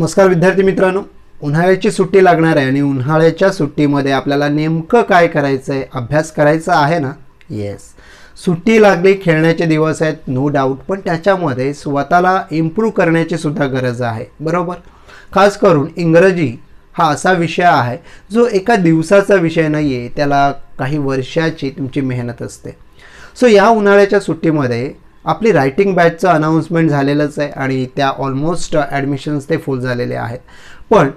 नमस्कार विद्यार्थी मित्रांनो उन्हाळ्याची सुट्टी लागणार आहे आणि उन्हाळ्याच्या सुट्टीमध्ये आपल्याला नेमकं काय करायचं आहे अभ्यास करायचा आहे ना येस सुट्टी लागली खेळण्याचे दिवस आहेत नो डाऊट पण त्याच्यामध्ये स्वतःला इम्प्रूव्ह करण्याची सुद्धा गरज आहे बरोबर खास करून इंग्रजी हा असा विषय आहे जो एका दिवसाचा विषय नाही आहे त्याला काही वर्षाची तुमची मेहनत असते सो या उन्हाळ्याच्या सुट्टीमध्ये आपली रायटिंग बॅचचं अनाऊन्समेंट झालेलंच आहे आणि त्या ऑलमोस्ट ॲडमिशन्स ते फुल झालेले आहेत पण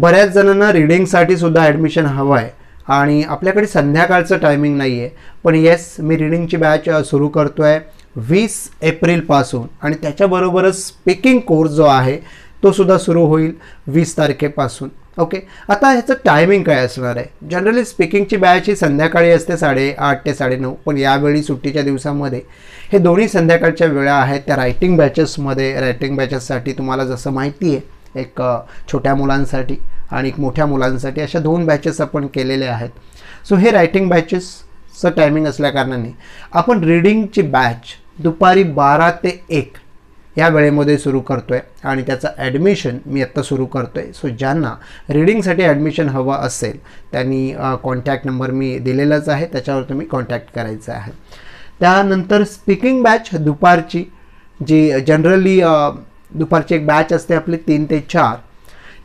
बऱ्याच जणांना रिडिंगसाठी सुद्धा ॲडमिशन हवं आहे आणि आपल्याकडे संध्याकाळचं टायमिंग नाही आहे पण येस मी रिडिंगची बॅच सुरू करतो आहे वीस एप्रिलपासून आणि त्याच्याबरोबरच स्पीकिंग कोर्स जो आहे तो सुद्धा सुरू होईल वीस तारखेपासून ओके आता ह्याचं टायमिंग काय असणार आहे जनरली स्पीकिंगची बॅच ही संध्याकाळी असते साडेआठ ते साडेनऊ पण यावेळी सुट्टीच्या दिवसामध्ये हे दोन्ही संध्याकाळच्या वेळा आहेत त्या रायटिंग बॅचेसमध्ये रायटिंग बॅचेससाठी तुम्हाला जसं माहिती आहे एक छोट्या मुलांसाठी आणि एक मोठ्या मुलांसाठी अशा दोन बॅचेस आपण केलेले आहेत सो हे रायटिंग बॅचेसचं टायमिंग असल्याकारणाने आपण रीडिंगची बॅच दुपारी बारा ते एक या वेळेमध्ये सुरू करतो आहे आणि त्याचं ॲडमिशन मी आत्ता सुरू करतो आहे सो ज्यांना रिडिंगसाठी ॲडमिशन हवं असेल त्यांनी कॉन्टॅक्ट नंबर मी दिलेलाच आहे त्याच्यावर तुम्ही कॉन्टॅक्ट करायचा आहे त्यानंतर स्पीकिंग बॅच दुपारची जी जनरली दुपारची एक बॅच असते आपली तीन ते चार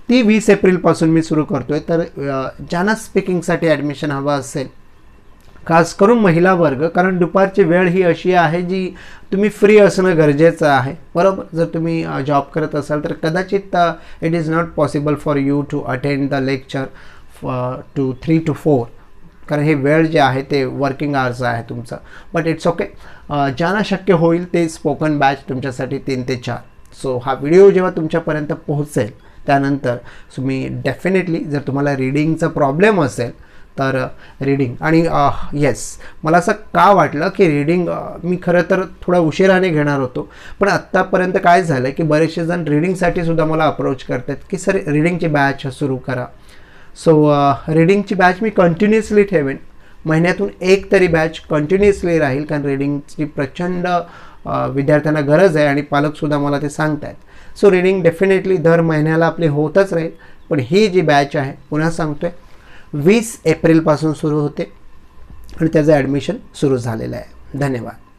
ती वीस एप्रिलपासून मी सुरू करतो आहे तर ज्यांना स्पीकिंगसाठी ॲडमिशन हवं असेल खास करून महिला वर्ग कारण दुपारची वेळ ही अशी आहे जी तुम्ही फ्री असणं गरजेचं आहे बरोबर जर तुम्ही जॉब करत असाल तर कदाचित it is not possible for you to attend the lecture two three two four कारण हे वेळ जे आहे ते वर्किंग आवर्स आहे तुमचं बट इट्स ओके ज्यांना शक्य होईल ते स्पोकन बॅच तुमच्यासाठी तीन ते चार सो हा व्हिडिओ जेव्हा तुमच्यापर्यंत पोहोचेल त्यानंतर तुम्ही डेफिनेटली जर तुम्हाला रिडिंगचा प्रॉब्लेम असेल तर रीडिंग uh, आणि येस uh, मला असं का वाटलं की रीडिंग uh, मी खरं तर थोडा उशिराने घेणार होतो पण आत्तापर्यंत काय झालं की बरेचसे जण रीडिंगसाठी सुद्धा मला अप्रोच करत आहेत की सर रीडिंगची बॅच सुरू करा सो रीडिंगची बॅच मी कंटिन्युअसली ठेवेन महिन्यातून एक तरी बॅच कंटिन्युअसली राहील कारण रीडिंगची प्रचंड विद्यार्थ्यांना गरज आहे आणि पालकसुद्धा मला ते सांगतायत सो रीडिंग डेफिनेटली दर महिन्याला आपली होतच राहील पण ही जी बॅच आहे पुन्हा सांगतो आहे वीस एप्रिलपासून सुरू होते आणि त्याचं ॲडमिशन सुरू झालेलं आहे धन्यवाद